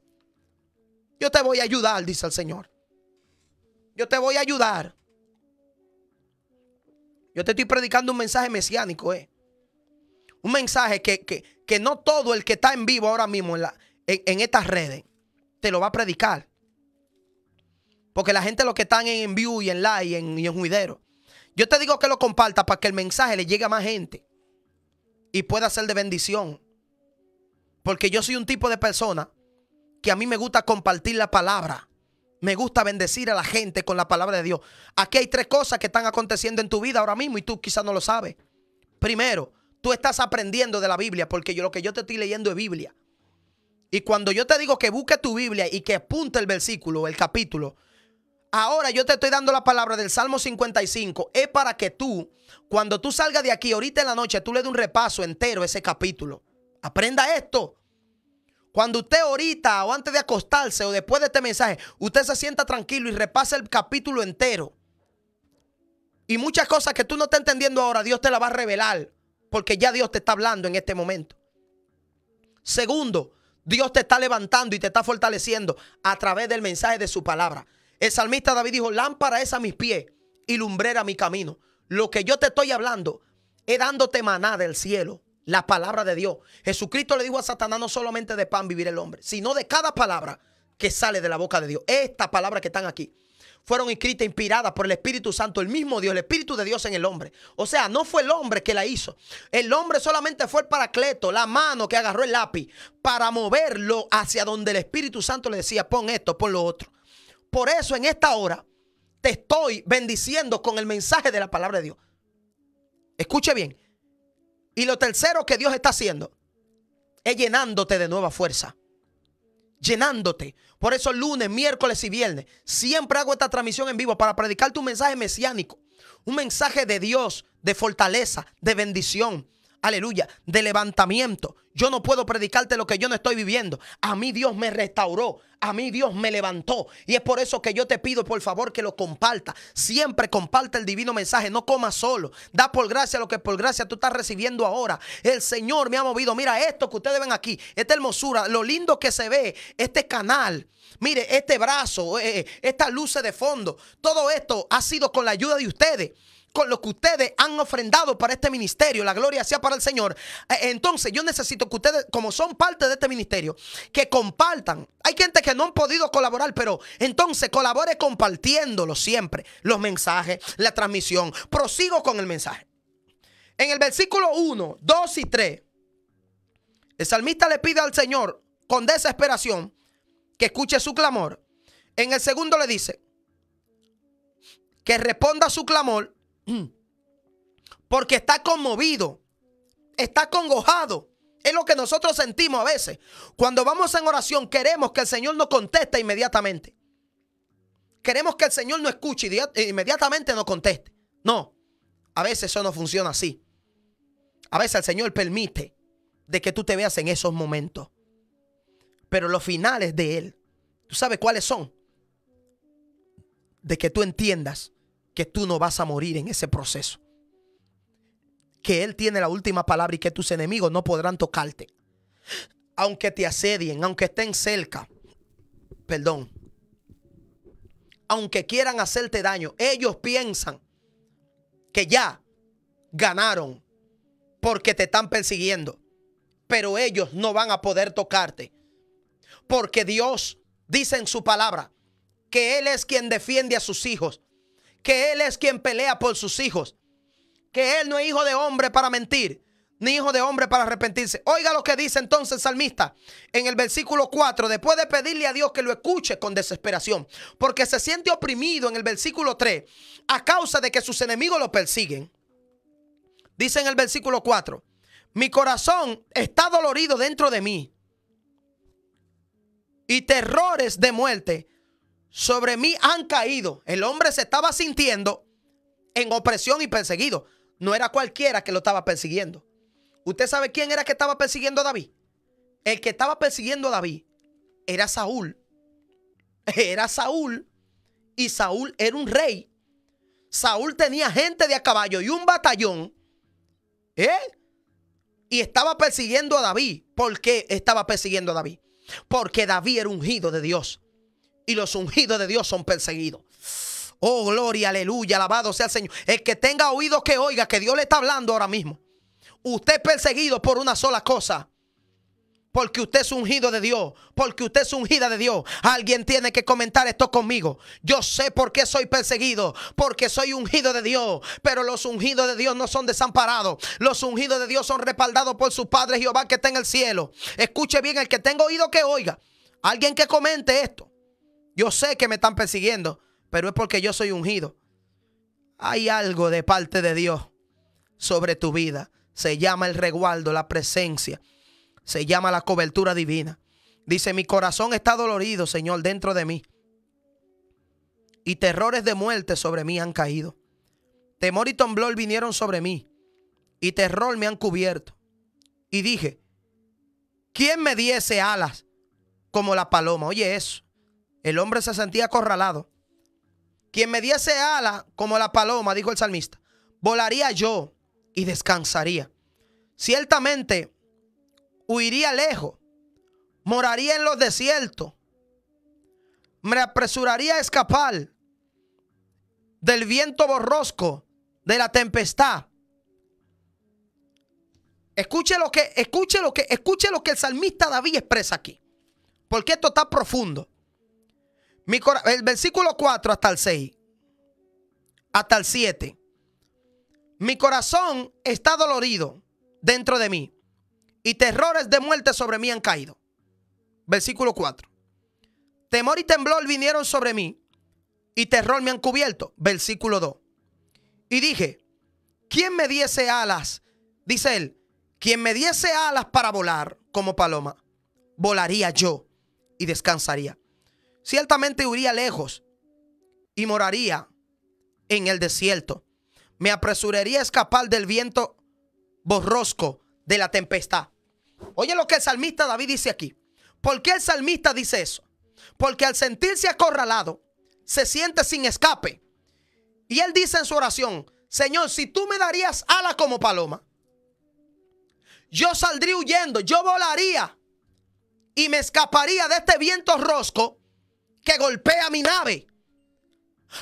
A: Yo te voy a ayudar, dice el Señor. Yo te voy a ayudar. Yo te estoy predicando un mensaje mesiánico, eh. Un mensaje que, que, no todo el que está en vivo ahora mismo en, la, en, estas redes te lo va a predicar. Porque la gente, los que están en, en view y en live y en, y en juidero, yo te digo que lo comparta para que el mensaje le llegue a más gente y pueda ser de bendición. Porque yo soy un tipo de persona que a mí me gusta compartir la palabra. Me gusta bendecir a la gente con la palabra de Dios. Aquí hay tres cosas que están aconteciendo en tu vida ahora mismo y tú quizás no lo sabes. Primero, tú estás aprendiendo de la Biblia porque yo, lo que yo te estoy leyendo es Biblia. Y cuando yo te digo que busque tu Biblia y que apunte el versículo, el capítulo, Ahora yo te estoy dando la palabra del Salmo 55. Es para que tú, cuando tú salgas de aquí ahorita en la noche, tú le des un repaso entero a ese capítulo. Aprenda esto. Cuando usted ahorita o antes de acostarse o después de este mensaje, usted se sienta tranquilo y repasa el capítulo entero. Y muchas cosas que tú no estás entendiendo ahora, Dios te las va a revelar. Porque ya Dios te está hablando en este momento. Segundo, Dios te está levantando y te está fortaleciendo a través del mensaje de su palabra. El salmista David dijo, lámpara es a mis pies y lumbrera mi camino. Lo que yo te estoy hablando es dándote maná del cielo, la palabra de Dios. Jesucristo le dijo a Satanás, no solamente de pan vivir el hombre, sino de cada palabra que sale de la boca de Dios. Estas palabras que están aquí fueron escritas, inspiradas por el Espíritu Santo, el mismo Dios, el Espíritu de Dios en el hombre. O sea, no fue el hombre que la hizo. El hombre solamente fue el paracleto, la mano que agarró el lápiz para moverlo hacia donde el Espíritu Santo le decía, pon esto, pon lo otro. Por eso en esta hora te estoy bendiciendo con el mensaje de la palabra de Dios. Escuche bien. Y lo tercero que Dios está haciendo es llenándote de nueva fuerza. Llenándote. Por eso lunes, miércoles y viernes siempre hago esta transmisión en vivo para predicar tu mensaje mesiánico. Un mensaje de Dios, de fortaleza, de bendición aleluya, de levantamiento. Yo no puedo predicarte lo que yo no estoy viviendo. A mí Dios me restauró, a mí Dios me levantó. Y es por eso que yo te pido, por favor, que lo comparta. Siempre comparte el divino mensaje, no comas solo. Da por gracia lo que por gracia tú estás recibiendo ahora. El Señor me ha movido. Mira esto que ustedes ven aquí, esta hermosura, lo lindo que se ve, este canal. Mire, este brazo, eh, eh, esta estas luces de fondo, todo esto ha sido con la ayuda de ustedes con lo que ustedes han ofrendado para este ministerio, la gloria sea para el Señor. Eh, entonces yo necesito que ustedes, como son parte de este ministerio, que compartan. Hay gente que no han podido colaborar, pero entonces colabore compartiéndolo siempre. Los mensajes, la transmisión. Prosigo con el mensaje. En el versículo 1, 2 y 3, el salmista le pide al Señor con desesperación que escuche su clamor. En el segundo le dice, que responda a su clamor Porque está conmovido, está congojado. Es lo que nosotros sentimos a veces. Cuando vamos en oración queremos que el Señor nos conteste inmediatamente. Queremos que el Señor nos escuche y inmediatamente nos conteste. No, a veces eso no funciona así. A veces el Señor permite de que tú te veas en esos momentos. Pero los finales de Él, ¿tú sabes cuáles son? De que tú entiendas que tú no vas a morir en ese proceso. Que Él tiene la última palabra y que tus enemigos no podrán tocarte. Aunque te asedien, aunque estén cerca, perdón, aunque quieran hacerte daño, ellos piensan que ya ganaron porque te están persiguiendo. Pero ellos no van a poder tocarte. Porque Dios dice en su palabra que Él es quien defiende a sus hijos que Él es quien pelea por sus hijos, que Él no es hijo de hombre para mentir, ni hijo de hombre para arrepentirse. Oiga lo que dice entonces el salmista en el versículo 4, después de pedirle a Dios que lo escuche con desesperación, porque se siente oprimido en el versículo 3 a causa de que sus enemigos lo persiguen. Dice en el versículo 4, mi corazón está dolorido dentro de mí y terrores de muerte sobre mí han caído. El hombre se estaba sintiendo en opresión y perseguido. No era cualquiera que lo estaba persiguiendo. ¿Usted sabe quién era que estaba persiguiendo a David? El que estaba persiguiendo a David era Saúl. Era Saúl. Y Saúl era un rey. Saúl tenía gente de a caballo y un batallón. ¿eh? Y estaba persiguiendo a David. ¿Por qué estaba persiguiendo a David? Porque David era ungido de Dios y los ungidos de Dios son perseguidos. Oh, gloria, aleluya, alabado sea el Señor. El que tenga oídos que oiga, que Dios le está hablando ahora mismo. Usted es perseguido por una sola cosa. Porque usted es ungido de Dios. Porque usted es ungida de Dios. Alguien tiene que comentar esto conmigo. Yo sé por qué soy perseguido. Porque soy ungido de Dios. Pero los ungidos de Dios no son desamparados. Los ungidos de Dios son respaldados por su Padre Jehová que está en el cielo. Escuche bien, el que tenga oído que oiga. Alguien que comente esto. Yo sé que me están persiguiendo, pero es porque yo soy ungido. Hay algo de parte de Dios sobre tu vida. Se llama el resguardo, la presencia. Se llama la cobertura divina. Dice, mi corazón está dolorido, Señor, dentro de mí. Y terrores de muerte sobre mí han caído. Temor y temblor vinieron sobre mí. Y terror me han cubierto. Y dije, ¿quién me diese alas como la paloma? Oye eso. El hombre se sentía acorralado. Quien me diese ala como la paloma, dijo el salmista, volaría yo y descansaría. Ciertamente huiría lejos, moraría en los desiertos, me apresuraría a escapar del viento borrosco, de la tempestad. Escuche lo que, escuche lo que, escuche lo que el salmista David expresa aquí, porque esto está profundo el versículo 4 hasta el 6, hasta el 7. Mi corazón está dolorido dentro de mí y terrores de muerte sobre mí han caído. Versículo 4. Temor y temblor vinieron sobre mí y terror me han cubierto. Versículo 2. Y dije, ¿quién me diese alas? Dice él, quien me diese alas para volar como paloma, volaría yo y descansaría ciertamente huiría lejos y moraría en el desierto. Me apresuraría a escapar del viento borrosco de la tempestad. Oye lo que el salmista David dice aquí. ¿Por qué el salmista dice eso? Porque al sentirse acorralado, se siente sin escape. Y él dice en su oración, Señor, si tú me darías ala como paloma, yo saldría huyendo, yo volaría y me escaparía de este viento rosco que golpea mi nave.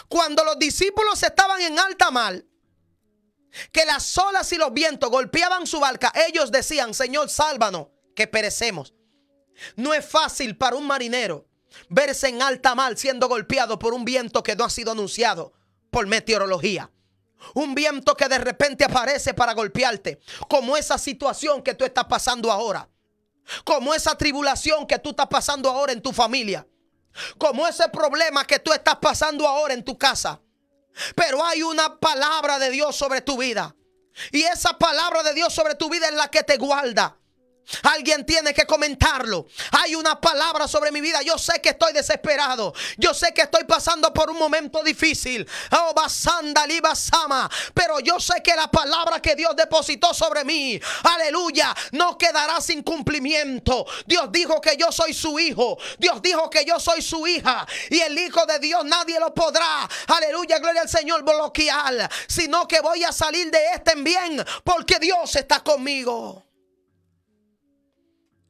A: Cuando los discípulos estaban en alta mar, que las olas y los vientos golpeaban su barca, ellos decían, Señor, sálvanos, que perecemos. No es fácil para un marinero verse en alta mar siendo golpeado por un viento que no ha sido anunciado por meteorología. Un viento que de repente aparece para golpearte, como esa situación que tú estás pasando ahora, como esa tribulación que tú estás pasando ahora en tu familia como ese problema que tú estás pasando ahora en tu casa. Pero hay una palabra de Dios sobre tu vida. Y esa palabra de Dios sobre tu vida es la que te guarda. Alguien tiene que comentarlo. Hay una palabra sobre mi vida. Yo sé que estoy desesperado. Yo sé que estoy pasando por un momento difícil. Oh, basanda, libasama. Pero yo sé que la palabra que Dios depositó sobre mí, aleluya, no quedará sin cumplimiento. Dios dijo que yo soy su hijo. Dios dijo que yo soy su hija. Y el hijo de Dios nadie lo podrá. Aleluya, gloria al Señor, bloquear. Sino que voy a salir de este en bien porque Dios está conmigo.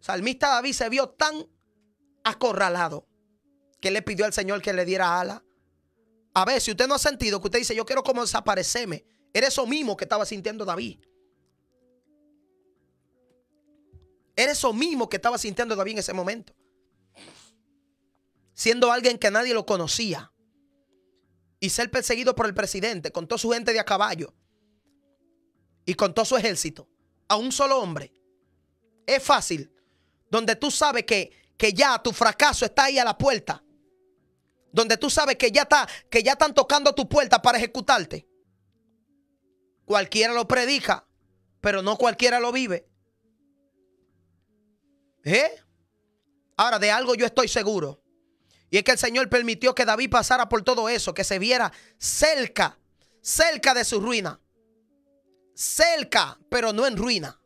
A: Salmista David se vio tan acorralado que le pidió al Señor que le diera ala. A ver, si usted no ha sentido que usted dice, yo quiero como desaparecerme, era eso mismo que estaba sintiendo David. Era eso mismo que estaba sintiendo David en ese momento. Siendo alguien que nadie lo conocía. Y ser perseguido por el presidente con toda su gente de a caballo. Y con todo su ejército. A un solo hombre. Es fácil donde tú sabes que, que ya tu fracaso está ahí a la puerta, donde tú sabes que ya, está, que ya están tocando tu puerta para ejecutarte. Cualquiera lo predica, pero no cualquiera lo vive. ¿Eh? Ahora, de algo yo estoy seguro. Y es que el Señor permitió que David pasara por todo eso, que se viera cerca, cerca de su ruina. Cerca, pero no en ruina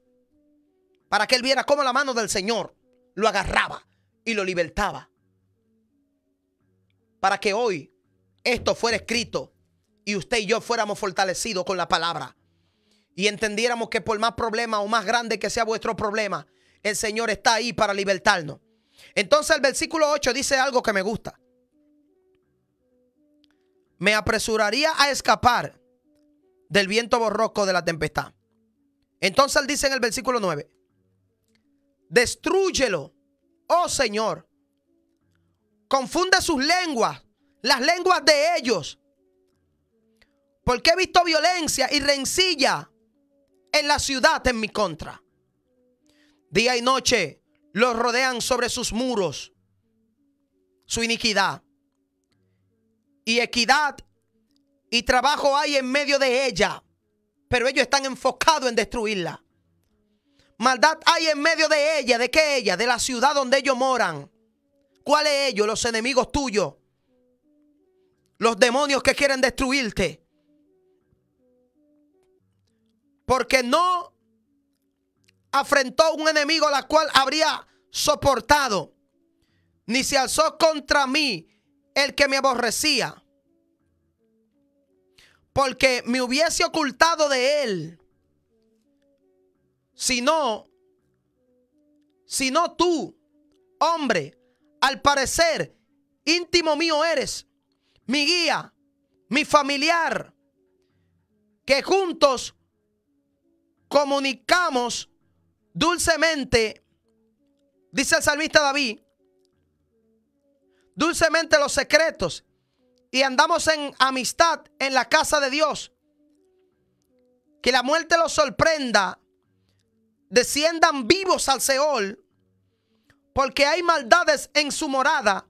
A: para que él viera cómo la mano del Señor lo agarraba y lo libertaba. Para que hoy esto fuera escrito y usted y yo fuéramos fortalecidos con la palabra. Y entendiéramos que por más problema o más grande que sea vuestro problema, el Señor está ahí para libertarnos. Entonces el versículo 8 dice algo que me gusta. Me apresuraría a escapar del viento borroco de la tempestad. Entonces él dice en el versículo 9, Destrúyelo, oh Señor. Confunde sus lenguas, las lenguas de ellos. Porque he visto violencia y rencilla en la ciudad en mi contra. Día y noche los rodean sobre sus muros su iniquidad. Y equidad y trabajo hay en medio de ella, pero ellos están enfocados en destruirla. Maldad hay en medio de ella, de que ella, de la ciudad donde ellos moran. ¿Cuáles ellos? Los enemigos tuyos. Los demonios que quieren destruirte. Porque no afrentó un enemigo la cual habría soportado, ni se alzó contra mí el que me aborrecía, porque me hubiese ocultado de él sino, sino tú, hombre, al parecer, íntimo mío eres, mi guía, mi familiar, que juntos comunicamos dulcemente, dice el salmista David, dulcemente los secretos y andamos en amistad en la casa de Dios. Que la muerte los sorprenda desciendan vivos al Seol, porque hay maldades en su morada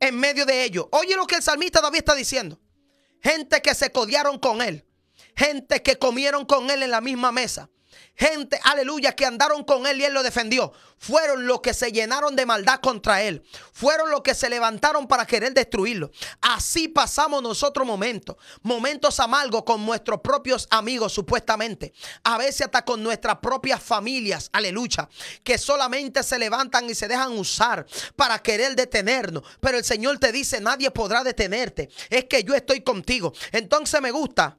A: en medio de ellos. Oye lo que el salmista David está diciendo. Gente que se codiaron con él, gente que comieron con él en la misma mesa, gente, aleluya, que andaron con él y él lo defendió. Fueron los que se llenaron de maldad contra él. Fueron los que se levantaron para querer destruirlo. Así pasamos nosotros momentos, momentos amargos con nuestros propios amigos supuestamente. A veces hasta con nuestras propias familias, aleluya, que solamente se levantan y se dejan usar para querer detenernos. Pero el Señor te dice, nadie podrá detenerte. Es que yo estoy contigo. Entonces me gusta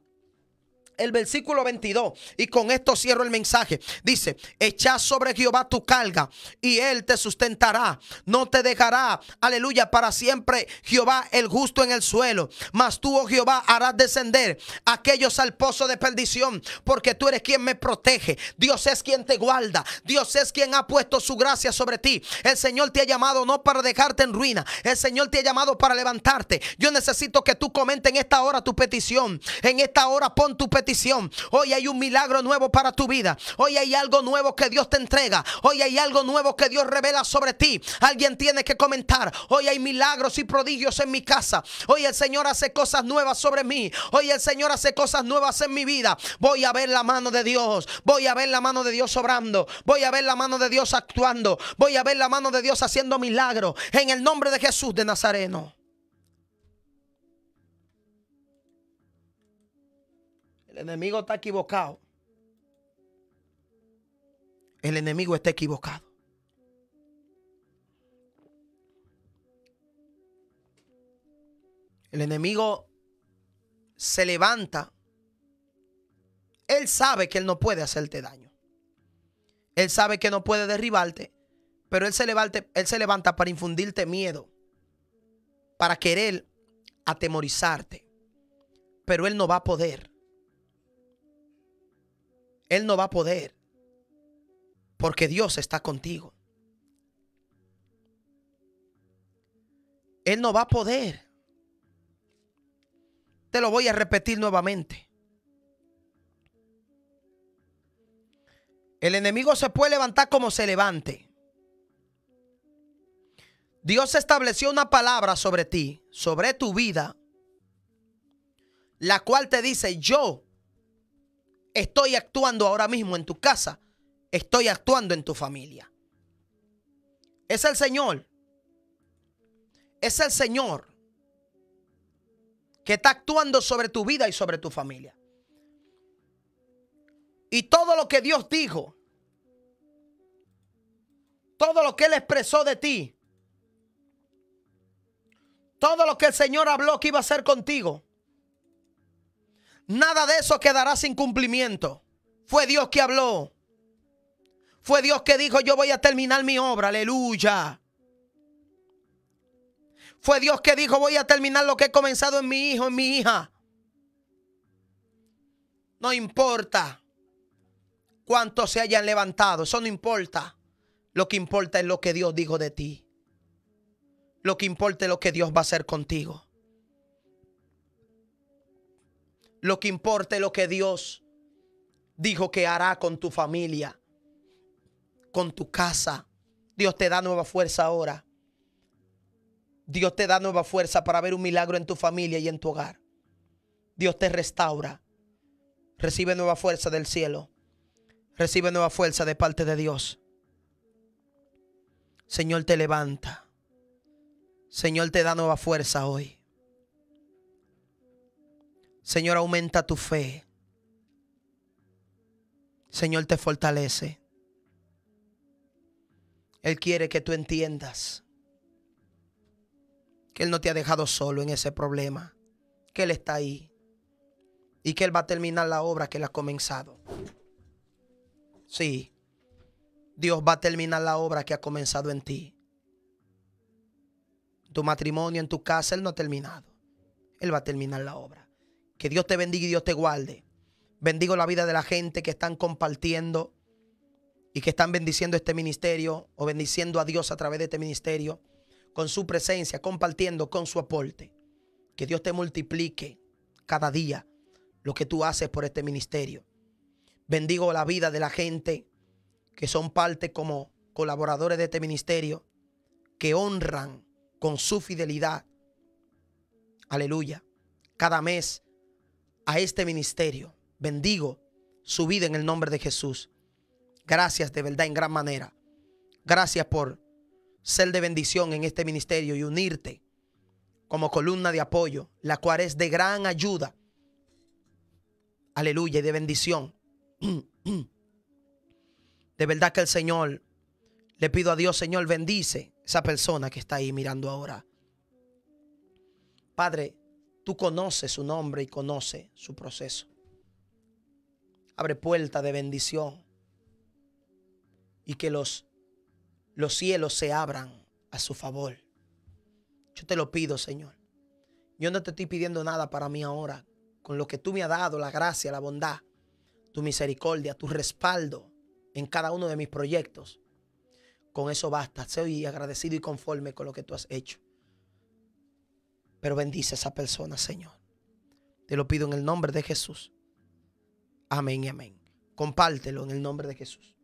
A: el versículo 22 y con esto cierro el mensaje. Dice, echa sobre Jehová tu carga y él te sustentará, no te dejará, aleluya, para siempre Jehová el justo en el suelo. Mas tú, oh Jehová, harás descender aquellos al pozo de perdición, porque tú eres quien me protege, Dios es quien te guarda, Dios es quien ha puesto su gracia sobre ti. El Señor te ha llamado no para dejarte en ruina, el Señor te ha llamado para levantarte. Yo necesito que tú comentes en esta hora tu petición, en esta hora pon tu petición Hoy hay un milagro nuevo para tu vida. Hoy hay algo nuevo que Dios te entrega. Hoy hay algo nuevo que Dios revela sobre ti. Alguien tiene que comentar. Hoy hay milagros y prodigios en mi casa. Hoy el Señor hace cosas nuevas sobre mí. Hoy el Señor hace cosas nuevas en mi vida. Voy a ver la mano de Dios. Voy a ver la mano de Dios obrando. Voy a ver la mano de Dios actuando. Voy a ver la mano de Dios haciendo milagros. En el nombre de Jesús de Nazareno. El enemigo está equivocado. El enemigo está equivocado. El enemigo se levanta. Él sabe que él no puede hacerte daño. Él sabe que no puede derribarte. Pero él se levanta, él se levanta para infundirte miedo. Para querer atemorizarte. Pero él no va a poder. Él no va a poder. Porque Dios está contigo. Él no va a poder. Te lo voy a repetir nuevamente. El enemigo se puede levantar como se levante. Dios estableció una palabra sobre ti, sobre tu vida, la cual te dice, yo Estoy actuando ahora mismo en tu casa. Estoy actuando en tu familia. Es el Señor. Es el Señor que está actuando sobre tu vida y sobre tu familia. Y todo lo que Dios dijo, todo lo que Él expresó de ti, todo lo que el Señor habló que iba a hacer contigo, Nada de eso quedará sin cumplimiento. Fue Dios que habló. Fue Dios que dijo, yo voy a terminar mi obra, aleluya. Fue Dios que dijo, voy a terminar lo que he comenzado en mi hijo, en mi hija. No importa cuántos se hayan levantado, eso no importa. Lo que importa es lo que Dios dijo de ti. Lo que importa es lo que Dios va a hacer contigo. Lo que importa es lo que Dios dijo que hará con tu familia, con tu casa. Dios te da nueva fuerza ahora. Dios te da nueva fuerza para ver un milagro en tu familia y en tu hogar. Dios te restaura. Recibe nueva fuerza del cielo. Recibe nueva fuerza de parte de Dios. Señor te levanta. Señor te da nueva fuerza hoy. Señor, aumenta tu fe. Señor, te fortalece. Él quiere que tú entiendas que Él no te ha dejado solo en ese problema, que Él está ahí y que Él va a terminar la obra que Él ha comenzado. Sí, Dios va a terminar la obra que ha comenzado en ti. Tu matrimonio, en tu casa, Él no ha terminado. Él va a terminar la obra. Que Dios te bendiga y Dios te guarde. Bendigo la vida de la gente que están compartiendo y que están bendiciendo este ministerio o bendiciendo a Dios a través de este ministerio con su presencia, compartiendo con su aporte. Que Dios te multiplique cada día lo que tú haces por este ministerio. Bendigo la vida de la gente que son parte como colaboradores de este ministerio, que honran con su fidelidad. Aleluya. Cada mes a este ministerio. Bendigo su vida en el nombre de Jesús. Gracias de verdad en gran manera. Gracias por ser de bendición en este ministerio y unirte como columna de apoyo, la cual es de gran ayuda. Aleluya y de bendición. De verdad que el Señor, le pido a Dios, Señor, bendice esa persona que está ahí mirando ahora. Padre, Tú conoces su nombre y conoces su proceso. Abre puerta de bendición y que los, los cielos se abran a su favor. Yo te lo pido, Señor. Yo no te estoy pidiendo nada para mí ahora. Con lo que tú me has dado, la gracia, la bondad, tu misericordia, tu respaldo en cada uno de mis proyectos. Con eso basta. Soy agradecido y conforme con lo que tú has hecho. Pero bendice a esa persona, Señor. Te lo pido en el nombre de Jesús. Amén y amén. Compártelo en el nombre de Jesús.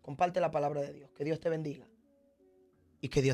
A: Comparte la palabra de Dios. Que Dios te bendiga. Y que Dios